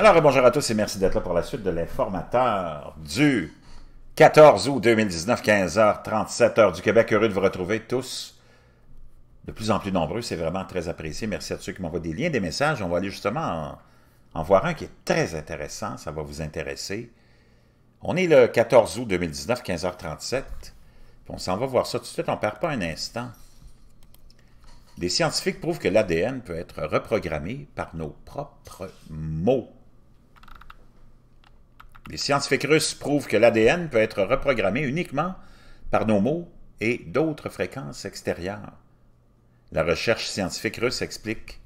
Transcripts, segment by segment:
Alors, bonjour à tous et merci d'être là pour la suite de l'informateur du 14 août 2019, 15h37, du Québec. Heureux de vous retrouver tous de plus en plus nombreux. C'est vraiment très apprécié. Merci à tous ceux qui m'envoient des liens, des messages. On va aller justement en, voir un qui est très intéressant. Ça va vous intéresser. On est le 14 août 2019, 15h37. on s'en va voir ça tout de suite. On ne perd pas un instant. Les scientifiques prouvent que l'ADN peut être reprogrammé par nos propres mots. Les scientifiques russes prouvent que l'ADN peut être reprogrammé uniquement par nos mots et d'autres fréquences extérieures. La recherche scientifique russe explique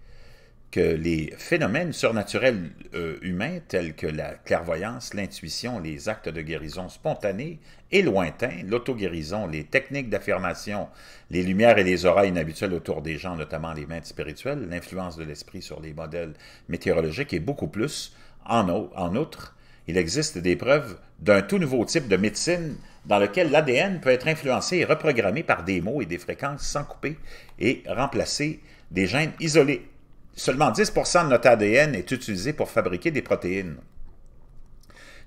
que les phénomènes surnaturels euh, humains tels que la clairvoyance, l'intuition, les actes de guérison spontanés et lointains, l'autoguérison, les techniques d'affirmation, les lumières et les oreilles inhabituelles autour des gens, notamment les mains spirituelles, l'influence de l'esprit sur les modèles météorologiques et beaucoup plus. En, en outre, il existe des preuves d'un tout nouveau type de médecine dans lequel l'ADN peut être influencé et reprogrammé par des mots et des fréquences sans couper et remplacer des gènes isolés. Seulement 10 de notre ADN est utilisé pour fabriquer des protéines.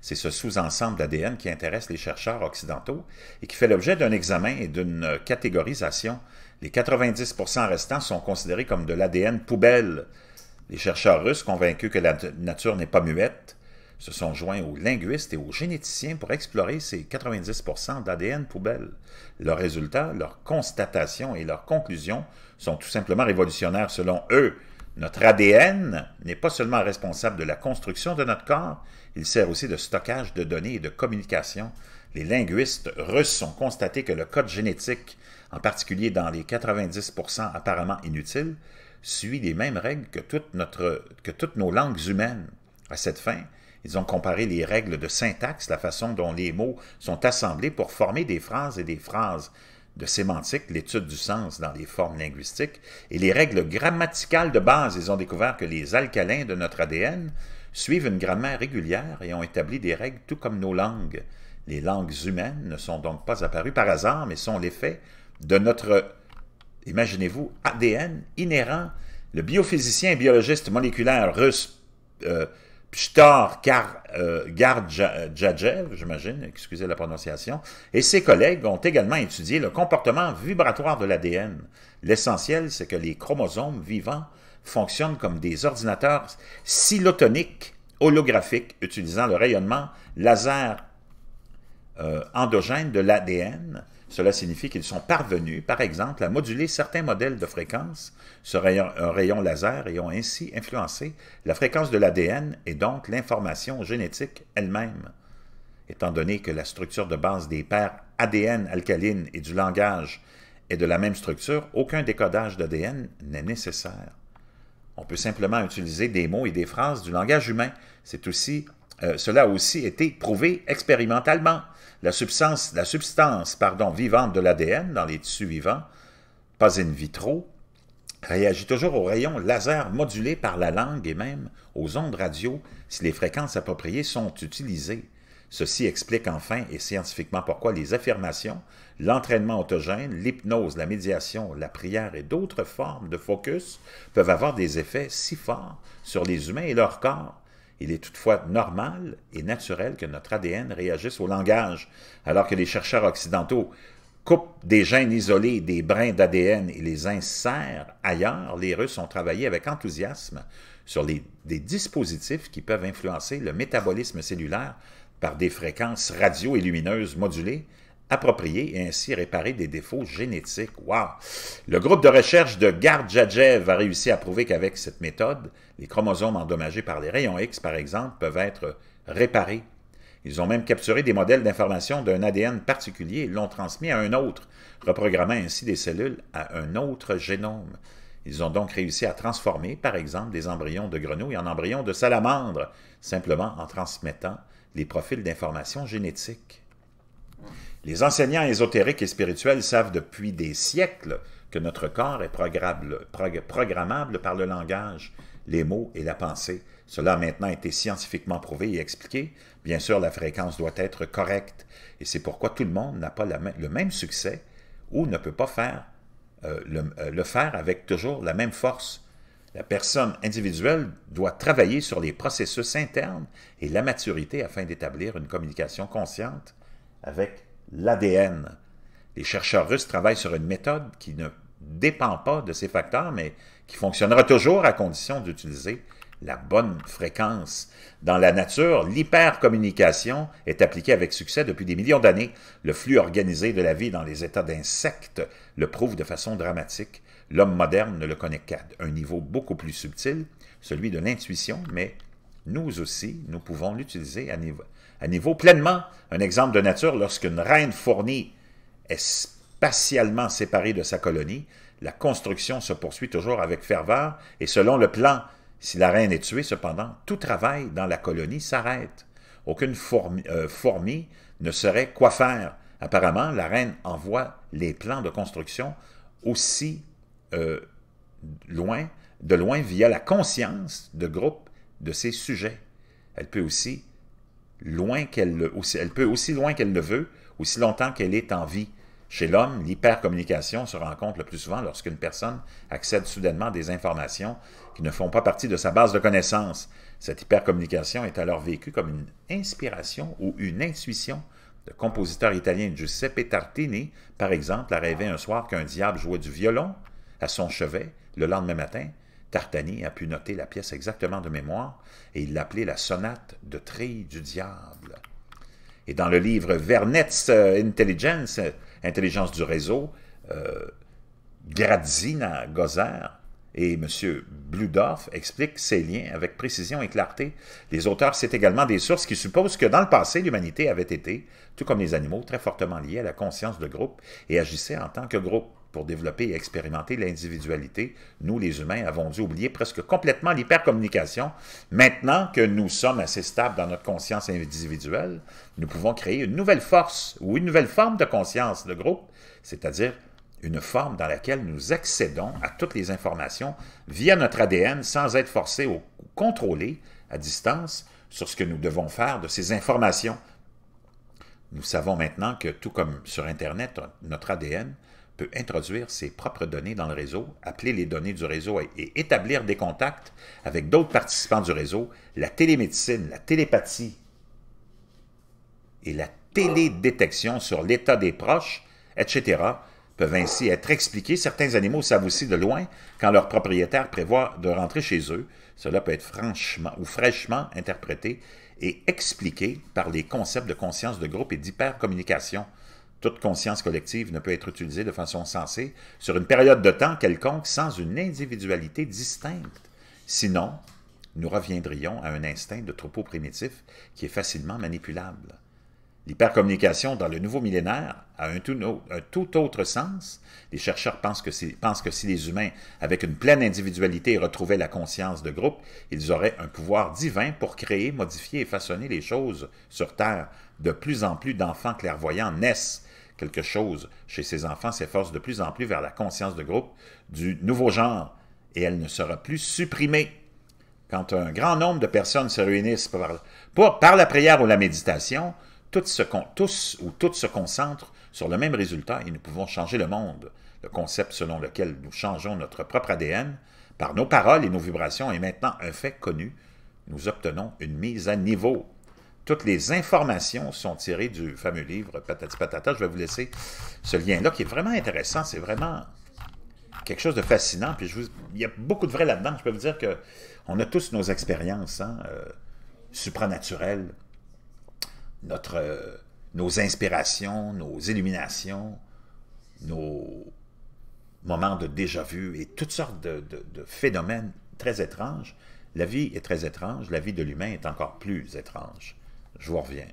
C'est ce sous-ensemble d'ADN qui intéresse les chercheurs occidentaux et qui fait l'objet d'un examen et d'une catégorisation. Les 90 restants sont considérés comme de l'ADN poubelle. Les chercheurs russes, convaincus que la nature n'est pas muette, se sont joints aux linguistes et aux généticiens pour explorer ces 90% d'ADN poubelle. Leurs résultats, leurs constatations et leurs conclusions sont tout simplement révolutionnaires selon eux. Notre ADN n'est pas seulement responsable de la construction de notre corps, il sert aussi de stockage de données et de communication. Les linguistes russes ont constaté que le code génétique, en particulier dans les 90% apparemment inutiles, suit les mêmes règles que, que toutes nos langues humaines. À cette fin, ils ont comparé les règles de syntaxe, la façon dont les mots sont assemblés pour former des phrases et des phrases de sémantique, l'étude du sens dans les formes linguistiques, et les règles grammaticales de base. Ils ont découvert que les alcalins de notre ADN suivent une grammaire régulière et ont établi des règles tout comme nos langues. Les langues humaines ne sont donc pas apparues par hasard, mais sont l'effet de notre, imaginez-vous, ADN inhérent. Le biophysicien et biologiste moléculaire russe euh, Pshtar Kar, euh, euh, j'imagine, excusez la prononciation, et ses collègues ont également étudié le comportement vibratoire de l'ADN. L'essentiel, c'est que les chromosomes vivants fonctionnent comme des ordinateurs silotoniques holographiques utilisant le rayonnement laser euh, endogène de l'ADN cela signifie qu'ils sont parvenus, par exemple, à moduler certains modèles de fréquences sur un rayon laser et ont ainsi influencé la fréquence de l'ADN et donc l'information génétique elle-même. Étant donné que la structure de base des paires ADN alcaline et du langage est de la même structure, aucun décodage d'ADN n'est nécessaire. On peut simplement utiliser des mots et des phrases du langage humain. C'est aussi euh, cela a aussi été prouvé expérimentalement. La substance, la substance pardon, vivante de l'ADN dans les tissus vivants, pas in vitro, réagit toujours aux rayons laser modulés par la langue et même aux ondes radio si les fréquences appropriées sont utilisées. Ceci explique enfin et scientifiquement pourquoi les affirmations, l'entraînement autogène, l'hypnose, la médiation, la prière et d'autres formes de focus peuvent avoir des effets si forts sur les humains et leur corps il est toutefois normal et naturel que notre ADN réagisse au langage, alors que les chercheurs occidentaux coupent des gènes isolés des brins d'ADN et les insèrent ailleurs. Les Russes ont travaillé avec enthousiasme sur des dispositifs qui peuvent influencer le métabolisme cellulaire par des fréquences radio et lumineuses modulées approprier et ainsi réparer des défauts génétiques. Wow! Le groupe de recherche de Gardjajev a réussi à prouver qu'avec cette méthode, les chromosomes endommagés par les rayons X, par exemple, peuvent être réparés. Ils ont même capturé des modèles d'information d'un ADN particulier et l'ont transmis à un autre, reprogrammant ainsi des cellules à un autre génome. Ils ont donc réussi à transformer, par exemple, des embryons de grenouilles en embryons de salamandre, simplement en transmettant les profils d'informations génétiques. Les enseignants ésotériques et spirituels savent depuis des siècles que notre corps est programmable par le langage, les mots et la pensée. Cela a maintenant été scientifiquement prouvé et expliqué. Bien sûr, la fréquence doit être correcte. Et c'est pourquoi tout le monde n'a pas le même succès ou ne peut pas faire euh, le, euh, le faire avec toujours la même force. La personne individuelle doit travailler sur les processus internes et la maturité afin d'établir une communication consciente avec l'ADN. Les chercheurs russes travaillent sur une méthode qui ne dépend pas de ces facteurs, mais qui fonctionnera toujours à condition d'utiliser la bonne fréquence. Dans la nature, l'hypercommunication est appliquée avec succès depuis des millions d'années. Le flux organisé de la vie dans les états d'insectes le prouve de façon dramatique. L'homme moderne ne le connaît qu'à un niveau beaucoup plus subtil, celui de l'intuition, mais nous aussi, nous pouvons l'utiliser à niveau, pleinement un exemple de nature lorsqu'une reine fournie est spatialement séparée de sa colonie, la construction se poursuit toujours avec ferveur et selon le plan. Si la reine est tuée, cependant, tout travail dans la colonie s'arrête. Aucune fourmi, euh, ne saurait quoi faire. Apparemment, la reine envoie les plans de construction aussi euh, loin, de loin via la conscience de groupes de ses sujets. Elle peut aussi, loin qu'elle le, elle peut aussi loin qu'elle le veut, aussi longtemps qu'elle est en vie. Chez l'homme, l'hypercommunication se rencontre le plus souvent lorsqu'une personne accède soudainement à des informations qui ne font pas partie de sa base de connaissances. Cette hypercommunication est alors vécue comme une inspiration ou une intuition. Le compositeur italien Giuseppe Tartini, par exemple, a rêvé un soir qu'un diable jouait du violon à son chevet le lendemain matin Tartani a pu noter la pièce exactement de mémoire et il l'appelait la sonate de Trille du diable. Et dans le livre Vernetz euh, Intelligence, Intelligence du réseau, euh, Grazina Gozer et M. Bludorf expliquent ces liens avec précision et clarté. Les auteurs citent également des sources qui supposent que dans le passé, l'humanité avait été, tout comme les animaux, très fortement liée à la conscience de groupe et agissait en tant que groupe pour développer et expérimenter l'individualité, nous les humains avons dû oublier presque complètement l'hypercommunication. Maintenant que nous sommes assez stables dans notre conscience individuelle, nous pouvons créer une nouvelle force ou une nouvelle forme de conscience de groupe, c'est-à-dire une forme dans laquelle nous accédons à toutes les informations via notre ADN sans être forcés ou contrôlés à distance sur ce que nous devons faire de ces informations. Nous savons maintenant que, tout comme sur Internet, notre ADN peut introduire ses propres données dans le réseau, appeler les données du réseau et, établir des contacts avec d'autres participants du réseau, la télémédecine, la télépathie et la télédétection sur l'état des proches, etc., peuvent ainsi être expliqués. Certains animaux savent aussi de loin quand leur propriétaire prévoit de rentrer chez eux. Cela peut être franchement ou fraîchement interprété et expliqué par les concepts de conscience de groupe et d'hypercommunication toute conscience collective ne peut être utilisée de façon sensée sur une période de temps quelconque sans une individualité distincte. Sinon, nous reviendrions à un instinct de troupeau primitif qui est facilement manipulable. L'hypercommunication dans le nouveau millénaire a un tout, autre sens. Les chercheurs pensent que, pensent que, si, les humains, avec une pleine individualité, retrouvaient la conscience de groupe, ils auraient un pouvoir divin pour créer, modifier et façonner les choses sur Terre. De plus en plus d'enfants clairvoyants naissent quelque chose chez ces enfants s'efforce de plus en plus vers la conscience de groupe du nouveau genre et elle ne sera plus supprimée. Quand un grand nombre de personnes se réunissent par, la prière ou la méditation, tous ou toutes se concentrent sur le même résultat et nous pouvons changer le monde. Le concept selon lequel nous changeons notre propre ADN par nos paroles et nos vibrations est maintenant un fait connu. Nous obtenons une mise à niveau toutes les informations sont tirées du fameux livre Patati Patata. Je vais vous laisser ce lien-là qui est vraiment intéressant. C'est vraiment quelque chose de fascinant. Puis il y a beaucoup de vrai là-dedans. Je peux vous dire que on a tous nos expériences hein, euh, supranaturelles, notre, euh, nos inspirations, nos illuminations, nos moments de déjà-vu et toutes sortes de phénomènes très étranges. La vie est très étrange, la vie de l'humain est encore plus étrange. Je vous reviens.